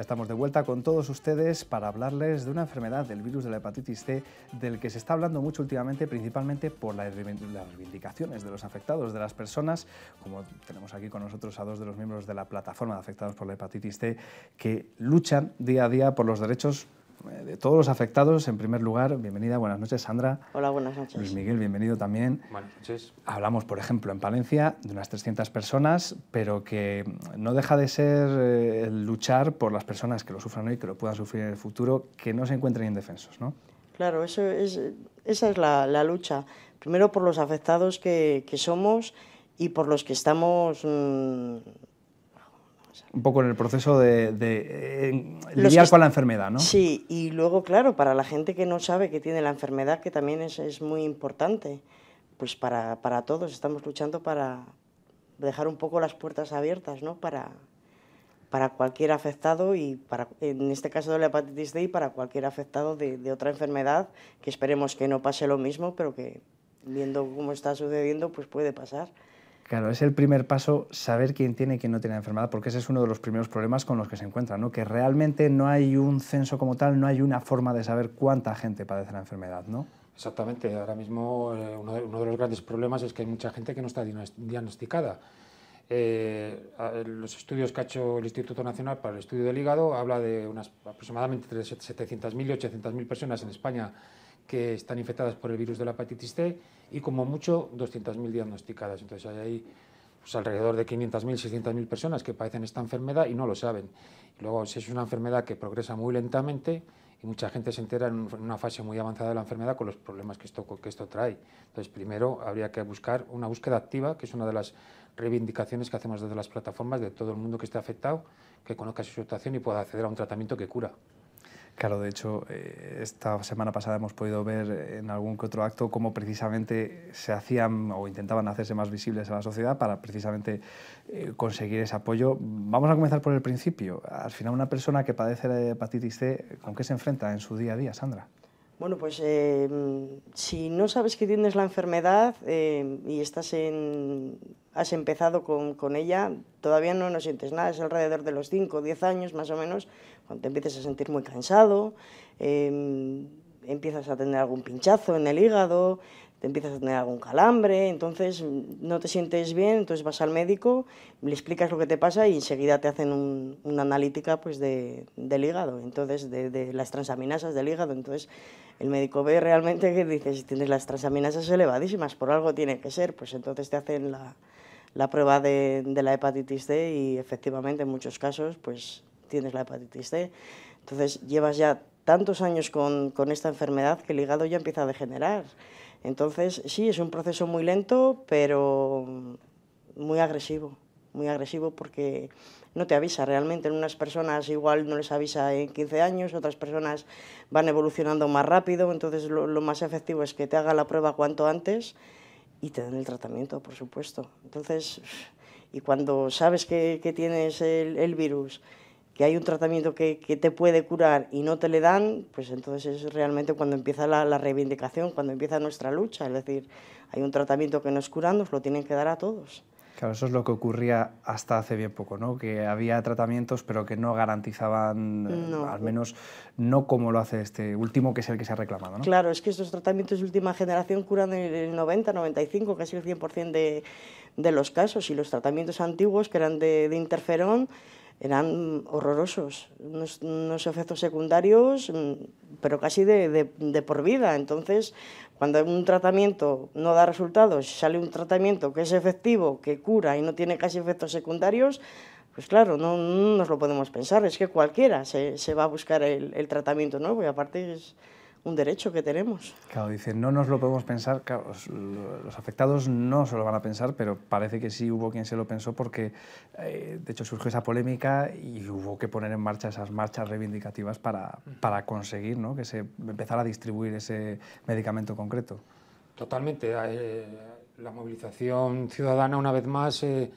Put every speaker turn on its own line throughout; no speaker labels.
estamos de vuelta con todos ustedes para hablarles de una enfermedad del virus de la hepatitis C del que se está hablando mucho últimamente, principalmente por las reivindicaciones de los afectados, de las personas, como tenemos aquí con nosotros a dos de los miembros de la plataforma de afectados por la hepatitis C, que luchan día a día por los derechos eh, de todos los afectados, en primer lugar, bienvenida, buenas noches, Sandra. Hola,
buenas noches. Luis
Miguel, bienvenido también.
Buenas noches.
Hablamos, por ejemplo, en Palencia de unas 300 personas, pero que no deja de ser eh, luchar por las personas que lo sufran hoy, que lo puedan sufrir en el futuro, que no se encuentren indefensos, ¿no?
Claro, eso es, esa es la, lucha. Primero por los afectados que, somos y por los que estamos... Mm,
un poco en el proceso de,
de
eh, lidiar con la enfermedad, ¿no? Sí,
y luego, claro, para la gente que no sabe que tiene la enfermedad, que también es, muy importante, pues para, para, todos estamos luchando para dejar un poco las puertas abiertas, ¿no? Para, para cualquier afectado y para, en este caso de la hepatitis D, y para cualquier afectado de otra enfermedad, que esperemos que no pase lo mismo, pero que viendo cómo está sucediendo, pues puede pasar.
Claro, es el primer paso saber quién tiene y quién no tiene la enfermedad, porque ese es uno de los primeros problemas con los que se encuentran, ¿no? que realmente no hay un censo como tal, no hay una forma de saber cuánta gente padece la enfermedad. ¿no?
Exactamente, ahora mismo eh, uno, de, los grandes problemas es que hay mucha gente que no está diagnosticada. Eh, los estudios que ha hecho el Instituto Nacional para el Estudio del Hígado habla de unas aproximadamente 700.000 y 800.000 personas en España que están infectadas por el virus de la hepatitis C y como mucho 200.000 diagnosticadas. Entonces hay ahí pues, alrededor de 500.000, 600.000 personas que padecen esta enfermedad y no lo saben. luego si es una enfermedad que progresa muy lentamente y mucha gente se entera en una fase muy avanzada de la enfermedad con los problemas que esto, que esto trae. Entonces, primero habría que buscar una búsqueda activa, que es una de las reivindicaciones que hacemos desde las plataformas de todo el mundo que esté afectado, que conozca su situación y
pueda acceder a un tratamiento que cura. Claro, de hecho, eh, esta semana pasada hemos podido ver en algún que otro acto cómo precisamente se hacían o intentaban hacerse más visibles a la sociedad para precisamente eh, conseguir ese apoyo. Vamos a comenzar por el principio. Al final, una persona que padece la hepatitis C, ¿con qué se enfrenta en su día a día, Sandra?
Bueno, pues em, si no sabes que tienes la enfermedad em, y estás en, has empezado con, con, ella, todavía no, no sientes nada, es alrededor de los 5 o 10 años más o menos, te empiezas a sentir muy cansado, em, empiezas a tener algún pinchazo en el hígado, te empiezas a tener algún calambre, entonces mm, no te sientes bien, entonces vas al médico, le explicas lo que te pasa y enseguida te hacen una analítica pues, del hígado, entonces de, las transaminasas del hígado. Entonces el médico ve realmente que dices, tienes las transaminasas elevadísimas, por algo tiene que ser, pues entonces te hacen la, prueba de, de la hepatitis C y efectivamente en muchos casos pues tienes la hepatitis C. Entonces llevas ya tantos años con, esta enfermedad que el hígado ya empieza a degenerar. Entonces sí, es un proceso muy lento, pero muy agresivo, muy agresivo porque no te avisa realmente. En unas personas igual no les avisa en 15 años, otras personas van evolucionando más rápido, entonces lo, más efectivo es que te haga la prueba cuanto antes y te den el tratamiento, por supuesto. Entonces, y cuando sabes que, tienes el virus que hay un tratamiento que, que, te puede curar y no te le dan, pues entonces es realmente cuando empieza la, la, reivindicación, cuando empieza nuestra lucha. Es decir, hay un tratamiento que no es curando nos lo tienen que dar a todos.
Claro, eso es lo que ocurría hasta hace bien poco, ¿no? Que había tratamientos, pero que no garantizaban, eh, al menos no como lo hace este último, que es el que se ha reclamado, ¿no? Claro,
es que estos tratamientos de última generación curan el 90, 95, casi el 100% de, de los casos. Y los tratamientos antiguos, que eran de, de interferón, eran horrorosos, unos, efectos secundarios, mm, pero casi de, por vida. Entonces, cuando un tratamiento no da resultados, sale un tratamiento que es efectivo, que cura y no tiene casi efectos secundarios, pues claro, no, nos lo podemos pensar, es que cualquiera se, va a buscar el, el tratamiento nuevo y aparte es un derecho que tenemos.
Claro, dicen, no nos lo podemos pensar, los, afectados no se lo van a pensar, pero parece que sí hubo quien se lo pensó porque, eh, de hecho, surgió esa polémica y hubo que poner en marcha esas marchas reivindicativas para, para conseguir ¿no? que se empezara a distribuir ese medicamento concreto.
Totalmente. Eh, la
movilización ciudadana, una
vez más, eh,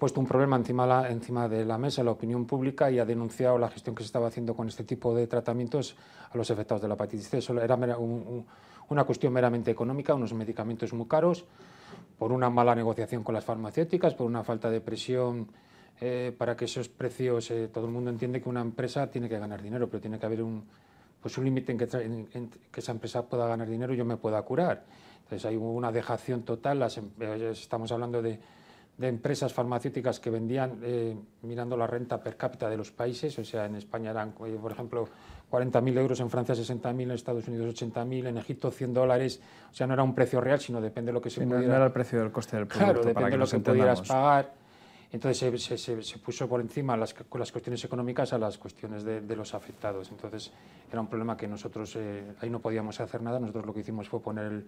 puesto un problema encima de, la, encima de la mesa la opinión pública y ha denunciado la gestión que se estaba haciendo con este tipo de tratamientos a los afectados de la hepatitis C. era una cuestión meramente económica, unos medicamentos muy caros, por una mala negociación con las farmacéuticas, por una falta de presión eh, para que esos precios, eh, todo el mundo entiende que una empresa tiene que ganar dinero, pero tiene que haber un, pues un límite en, que esa empresa pueda ganar dinero y yo me pueda curar. Entonces hay una dejación total, las, em, eh, estamos hablando de de empresas farmacéuticas que vendían eh, mirando la renta per cápita de los países, o sea, en España eran, eh, por ejemplo, 40.000 euros, en Francia 60.000, en Estados Unidos 80.000, en Egipto 100 dólares, o sea, no era un precio real, sino depende de lo que se pudiera... No
era el precio del coste del producto, Claro, depende de lo que pudieras
pagar. Entonces se, puso por encima las, las cuestiones económicas a las cuestiones de, los afectados. Entonces era un problema que nosotros eh, ahí no podíamos hacer nada. Nosotros lo que hicimos fue poner el,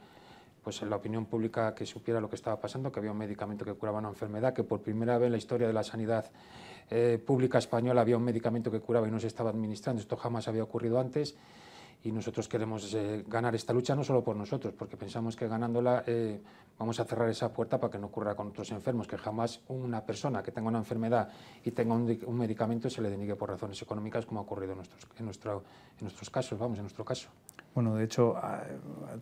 pues en la opinión pública que supiera lo que estaba pasando, que había un medicamento que curaba una enfermedad, que por primera vez en la historia de la sanidad eh, pública española había un medicamento que curaba y no se estaba administrando, esto jamás había ocurrido antes, y nosotros queremos eh, ganar esta lucha no solo por nosotros, porque pensamos que ganándola eh, vamos a cerrar esa puerta para que no ocurra con otros enfermos, que jamás una persona que tenga una enfermedad y tenga un, medicamento se le deniegue por razones económicas, como ha ocurrido nuestros, en, nuestro, en nuestros casos, vamos, en nuestro caso.
Bueno, de hecho, ah,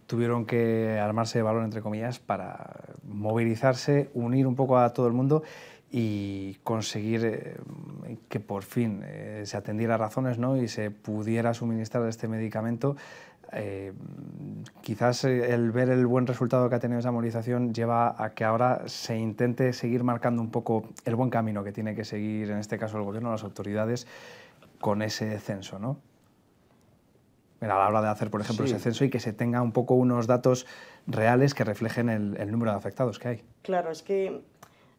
tuvieron que armarse de valor, entre comillas, para movilizarse, unir un poco a todo el mundo y conseguir eh, que por fin eh, se atendiera razones ¿no? y se pudiera suministrar este medicamento. Eh, quizás el ver el buen resultado que ha tenido esa movilización lleva a que ahora se intente seguir marcando un poco el buen camino que tiene que seguir, en este caso, el gobierno, las autoridades, con ese censo, ¿no? a la hora de hacer, por ejemplo, ese censo y que se tenga un poco unos datos reales que reflejen el número de afectados que hay.
Claro, es que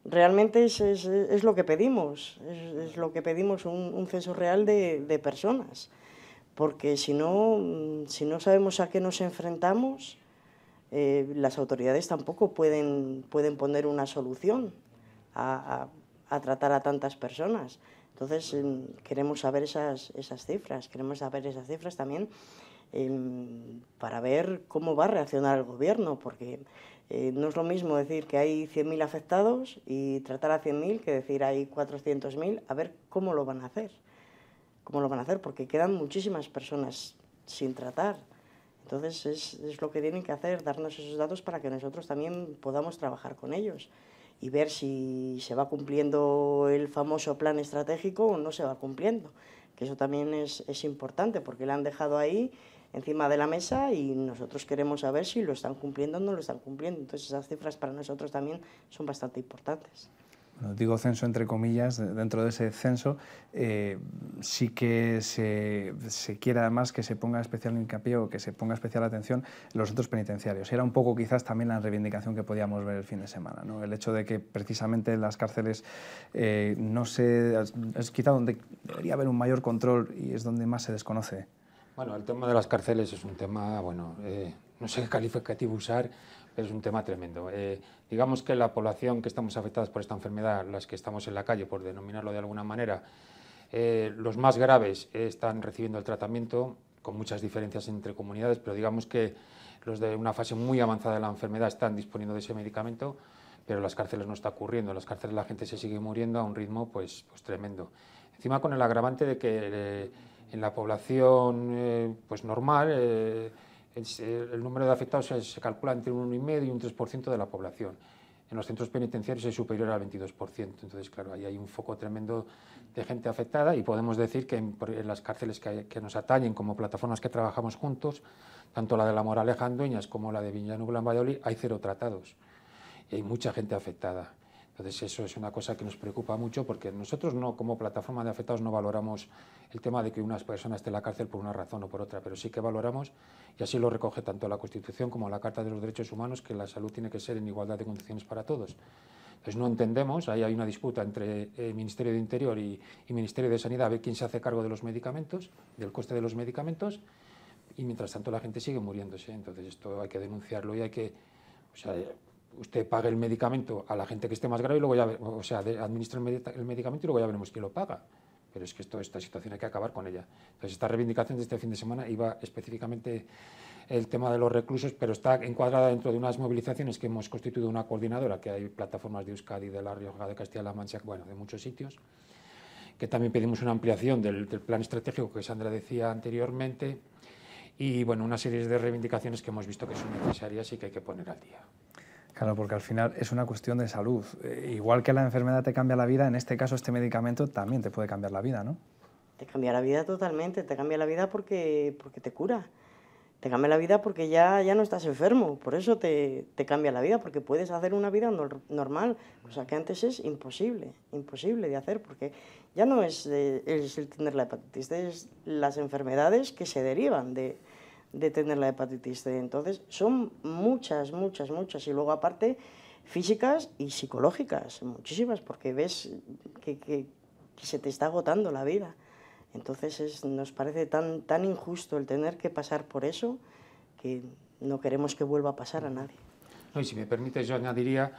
realmente es, lo que pedimos, es, lo que pedimos, un, censo real de, personas, porque si no, mm, si no sabemos a qué nos enfrentamos, eh, las autoridades tampoco pueden, pueden poner una solución a, tratar a tantas personas. Entonces mm, queremos saber esas, esas cifras, queremos saber esas cifras también em, para ver cómo va a reaccionar el gobierno, porque eh, no es lo mismo decir que hay 100.000 afectados y tratar a 100.000 que decir hay 400.000, a ver cómo lo van a hacer. Cómo lo van a hacer, porque quedan muchísimas personas sin tratar. Entonces es, lo que tienen que hacer, darnos esos datos para que nosotros también podamos trabajar con ellos y ver si se va cumpliendo el famoso plan estratégico o no se va cumpliendo. Que eso también es, es importante porque le han dejado ahí encima de la mesa y nosotros queremos saber si lo están cumpliendo o no lo están cumpliendo. Entonces esas cifras para nosotros también son bastante importantes.
digo censo entre comillas, dentro de ese censo eh, sí que se, se, quiere además que se ponga especial hincapié o que se ponga especial atención los centros penitenciarios. Era un poco quizás también la reivindicación que podíamos ver el fin de semana, ¿no? el hecho de que precisamente en las cárceles eh, no se... es quizá donde debería haber un mayor control y es donde más se desconoce
bueno, el tema de las cárceles es un tema, bueno, eh, no sé qué calificativo usar, pero es un tema tremendo. Eh, digamos que la población que estamos afectadas por esta enfermedad, las que estamos en la calle, por denominarlo de alguna manera, eh, los más graves están recibiendo el tratamiento, con muchas diferencias entre comunidades, pero digamos que los de una fase muy avanzada de la enfermedad están disponiendo de ese medicamento, pero en las cárceles no está ocurriendo. En las cárceles la gente se sigue muriendo a un ritmo pues, pues tremendo. Encima con el agravante de que en la población eh, pues normal, eh, el, número de afectados se, calcula entre un 1,5 y un 3% de la población. En los centros penitenciarios es superior al 22%. Entonces, claro, ahí hay un foco tremendo de gente afectada y podemos decir que en, las cárceles que, nos atañen como plataformas que trabajamos juntos, tanto la de La Moraleja en como la de Viñanubla en Valladolid, hay cero tratados y hay mucha gente afectada. Entonces eso es una cosa que nos preocupa mucho porque nosotros no, como plataforma de afectados no valoramos el tema de que unas personas estén en la cárcel por una razón o por otra, pero sí que valoramos, y así lo recoge tanto la Constitución como la Carta de los Derechos Humanos, que la salud tiene que ser en igualdad de condiciones para todos. Entonces no entendemos, ahí hay una disputa entre el eh, Ministerio de Interior y, y Ministerio de Sanidad a ver quién se hace cargo de los medicamentos, del coste de los medicamentos, y mientras tanto la gente sigue muriéndose. Entonces esto hay que denunciarlo y hay que... O usted pague el medicamento a la gente que esté más grave y luego ya, o sea, administra el, medicamento y luego ya veremos quién lo paga. Pero es que esta situación hay que acabar con ella. Entonces, esta reivindicación de este fin de semana iba específicamente el tema de los reclusos, pero está encuadrada dentro de unas movilizaciones que hemos constituido una coordinadora, que hay plataformas de Euskadi, de La Rioja, de Castilla-La Mancha, bueno, de muchos sitios, que también pedimos una ampliación del, del plan estratégico que Sandra decía anteriormente, y bueno, una serie de reivindicaciones que hemos visto que son necesarias y que hay que poner al día.
Claro, porque al final es una cuestión de salud. Eh, igual que la enfermedad te cambia la vida, en este caso este medicamento también te puede cambiar la vida, ¿no?
Te cambia la vida totalmente, te cambia la vida porque, porque te cura. Te cambia la vida porque ya, ya no estás enfermo, por eso te, te cambia la vida, porque puedes hacer una vida normal. normal, cosa que antes es imposible, imposible de hacer, porque ya no es, eh, es el tener la hepatitis, es las enfermedades que se derivan de, de tener la hepatitis C. Entonces, son muchas, muchas, muchas. Y luego aparte, físicas y psicológicas, muchísimas, porque ves que, se te está agotando la vida. Entonces nos parece tan, tan injusto el tener que pasar por eso que no queremos que vuelva a pasar a nadie.
y si me permite yo añadiría,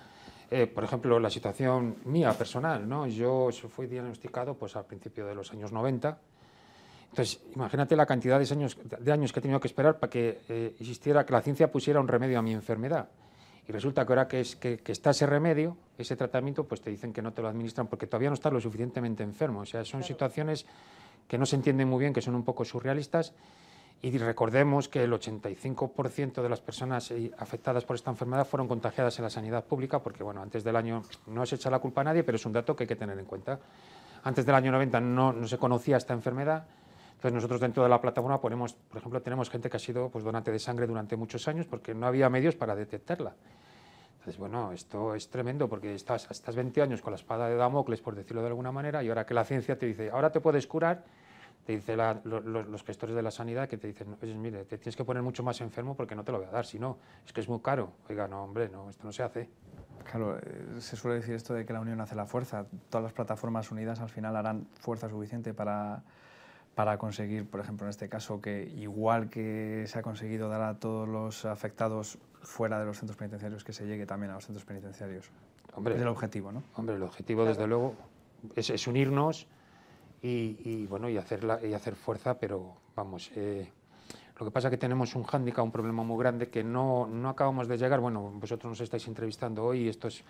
eh, por ejemplo, la situación mía personal. ¿no? Yo fui diagnosticado pues, al principio de los años 90 entonces, imagínate la cantidad de años, de años que he tenido que esperar para que eh, existiera, que la ciencia pusiera un remedio a mi enfermedad. Y resulta que ahora que, está ese remedio, ese tratamiento, pues te dicen que no te lo administran porque todavía no estás lo suficientemente enfermo. O sea, son situaciones que no se entienden muy bien, que son un poco surrealistas. Y recordemos que el 85% de las personas eh, afectadas por esta enfermedad fueron contagiadas en la sanidad pública, porque bueno, antes del año no se echa la culpa a nadie, pero es un dato que hay que tener en cuenta. Antes del año 90 no se conocía esta enfermedad entonces nosotros dentro de la plataforma ponemos, por ejemplo, tenemos gente que ha sido pues, donante de sangre durante muchos años porque no había medios para detectarla. Entonces, bueno, esto es tremendo porque estás, estás 20 años con la espada de Damocles, por decirlo de alguna manera, y ahora que la ciencia te dice, ahora te puedes curar, te dicen los gestores de la sanidad que te dicen, oye, mire, te tienes que poner mucho más enfermo porque no te lo voy a dar,
si no, es que es muy caro. Oiga, no, hombre, no, esto no se hace. Claro, eh, se suele decir esto de que la unión hace la fuerza. Todas las plataformas unidas al final harán fuerza suficiente para para conseguir, por ejemplo, en este caso, que igual que se ha conseguido dar a todos los afectados fuera de los centros penitenciarios, que se llegue también a los centros penitenciarios. Hombre, es el objetivo, ¿no?
Hombre, el objetivo, desde luego, es, unirnos y, bueno, y, hacer, y hacer fuerza, pero vamos, eh, lo que pasa es que tenemos un hándicap, un problema muy grande que no, acabamos de llegar. Bueno, vosotros nos estáis entrevistando hoy y esto es,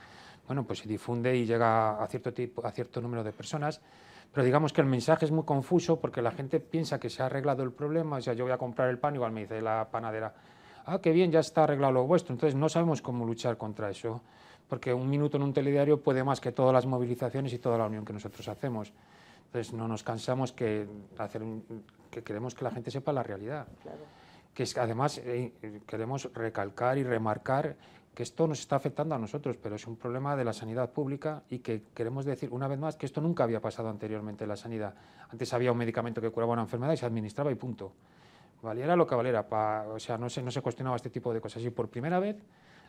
bueno, pues se difunde y llega a cierto, tipo, a cierto número de personas. Pero digamos que el mensaje es muy confuso porque la gente piensa que se ha arreglado el problema. O sea, yo voy a comprar el pan, igual me dice la panadera, ah, qué bien, ya está arreglado lo vuestro. Entonces no sabemos cómo luchar contra eso, porque un minuto en un telediario puede más que todas las movilizaciones y toda la unión que nosotros hacemos. Entonces no nos cansamos que hacer un, que queremos que la gente sepa la realidad. Que además eh, eh, queremos recalcar y remarcar que esto nos está afectando a nosotros, pero es un problema de la sanidad pública y que queremos decir una vez más que esto nunca había pasado anteriormente en la sanidad. Antes había un medicamento que curaba una enfermedad y se administraba y punto. Era lo que valiera, o sea, no se, no se cuestionaba este tipo de cosas. Y por primera vez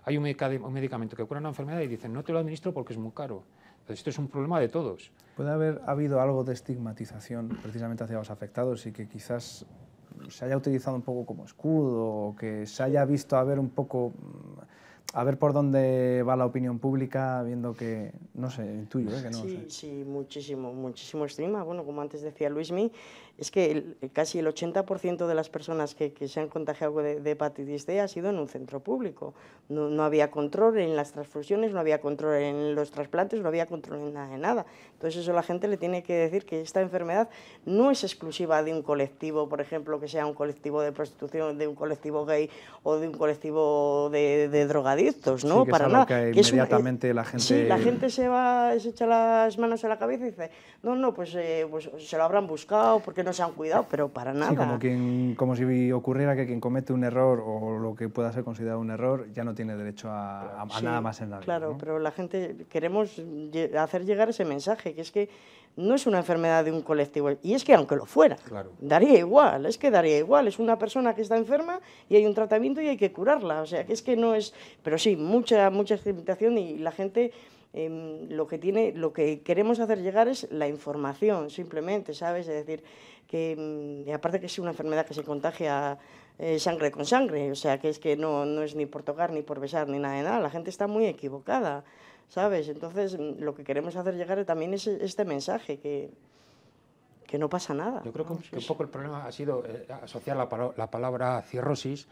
hay un, medicamento que cura una enfermedad y dicen, no te lo administro porque es muy caro. Entonces, esto es un problema de todos.
Puede haber habido algo de estigmatización precisamente hacia los afectados y que quizás se haya utilizado un poco como escudo o que se haya visto haber un poco mm, a ver por dónde va la opinión pública, viendo que, no sé, intuyo, ¿eh? que no Sí,
sé. sí, muchísimo, muchísimo estima. Ah, bueno, como antes decía Luismi, es que casi el 80% de las personas que, se han contagiado de, hepatitis D ha sido en un centro público. No, no, había control en las transfusiones, no había control en los trasplantes, no había control en nada, nada. Entonces eso la gente le tiene que decir que esta enfermedad no es exclusiva de un colectivo, por ejemplo, que sea un colectivo de prostitución, de un colectivo gay o de un colectivo de, de drogadictos ¿no? Para nada. Que inmediatamente la eh, gente. Sí, la gente se va, se echa las manos a la cabeza y dice, no, no, pues, eh, pues, se lo habrán buscado porque no se han cuidado, pero para nada. como,
quien, como si ocurriera que quien comete un error o lo que pueda ser considerado un error ya no tiene derecho a, nada más en la vida. Claro,
pero la gente queremos hacer llegar ese mensaje, que es que no es una enfermedad de un colectivo. Y es que aunque lo fuera, daría igual, es que daría igual. Es una persona que está enferma y hay un tratamiento y hay que curarla. O sea, que es que no es... Pero sí, mucha, mucha experimentación y la gente... Em, lo que tiene, lo que queremos hacer llegar es la información, simplemente, ¿sabes? Es decir, que mm, aparte que es una enfermedad que se contagia eh, sangre con sangre, o sea, que es que no, no es ni por tocar, ni por besar, ni nada de nada. La gente está muy equivocada. ¿sabes? Entonces, mm, lo que queremos hacer llegar también es este mensaje, que, que no pasa nada. Yo creo que,
un poco el problema ha sido eh, asociar la, palabra cirrosis.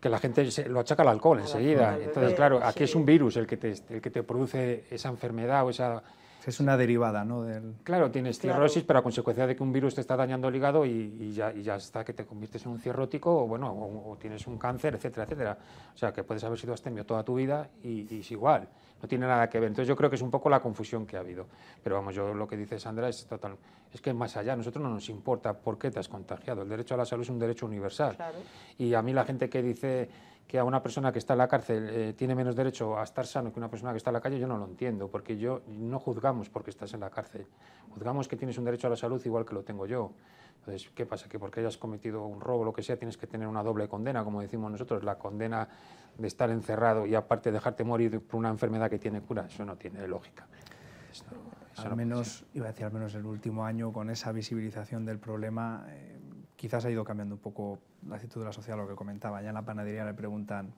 que la gente lo achaca al alcohol enseguida. Entonces, claro, aquí es un virus el que, te, el que te produce esa enfermedad o esa
es una derivada, ¿no?
Claro, tienes cirrosis, pero a consecuencia de que un virus te está dañando el hígado y, ya, está, que te conviertes en un cirrótico o, bueno, o, tienes un cáncer, etcétera, etcétera. O sea, que puedes haber sido astemio toda tu vida y, es igual. No tiene nada que ver. Entonces yo creo que es un poco la confusión que ha habido. Pero vamos, yo lo que dice Sandra es total. Es que más allá, a nosotros no nos importa por qué te has contagiado. El derecho a la salud es un derecho universal. Y a mí la gente que dice que a una persona que está en la cárcel eh, tiene menos derecho a estar sano que una persona que está en la calle, yo no lo entiendo, porque yo no juzgamos porque estás en la cárcel. Juzgamos que tienes un derecho a la salud igual que lo tengo yo. Entonces, ¿qué pasa? Que porque hayas cometido un robo o lo que sea, tienes que tener una doble condena, como decimos nosotros, la condena de estar encerrado y aparte dejarte morir por una enfermedad que tiene cura. Eso no tiene lógica. al
menos, iba a decir, al menos el último año, con esa visibilización del problema, eh, quizás ha ido cambiando un poco la actitud de la sociedad, lo que comentaba. Ya en la panadería le preguntan,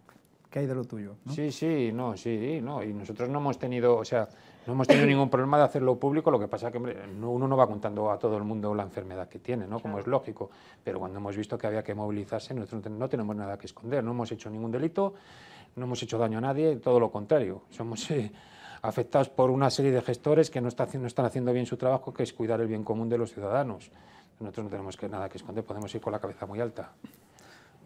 ¿qué hay de lo tuyo?
Sí, sí, no, sí, no. Y nosotros no hemos tenido, o sea, no hemos tenido ningún problema de hacerlo público. Lo que pasa es que uno no va contando a todo el mundo la enfermedad que tiene, ¿no? Como es lógico. Pero cuando hemos visto que había que movilizarse, nosotros no tenemos nada que esconder. No hemos hecho ningún delito, no hemos hecho daño a nadie, todo lo contrario. Somos. Eh, afectados por una serie de gestores que no están haciendo bien su trabajo, que es cuidar el bien común de los ciudadanos. Nosotros no tenemos que, nada que esconder, podemos ir con la cabeza muy alta.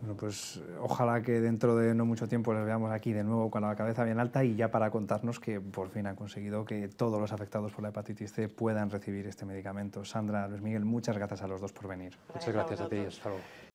Bueno, pues ojalá que dentro de no mucho tiempo les veamos aquí de nuevo con la cabeza bien alta y ya para contarnos que por fin han conseguido que todos los afectados por la hepatitis C puedan recibir este medicamento. Sandra, Luis Miguel, muchas gracias a los dos por venir. Muchas gracias a ti.
Hasta luego.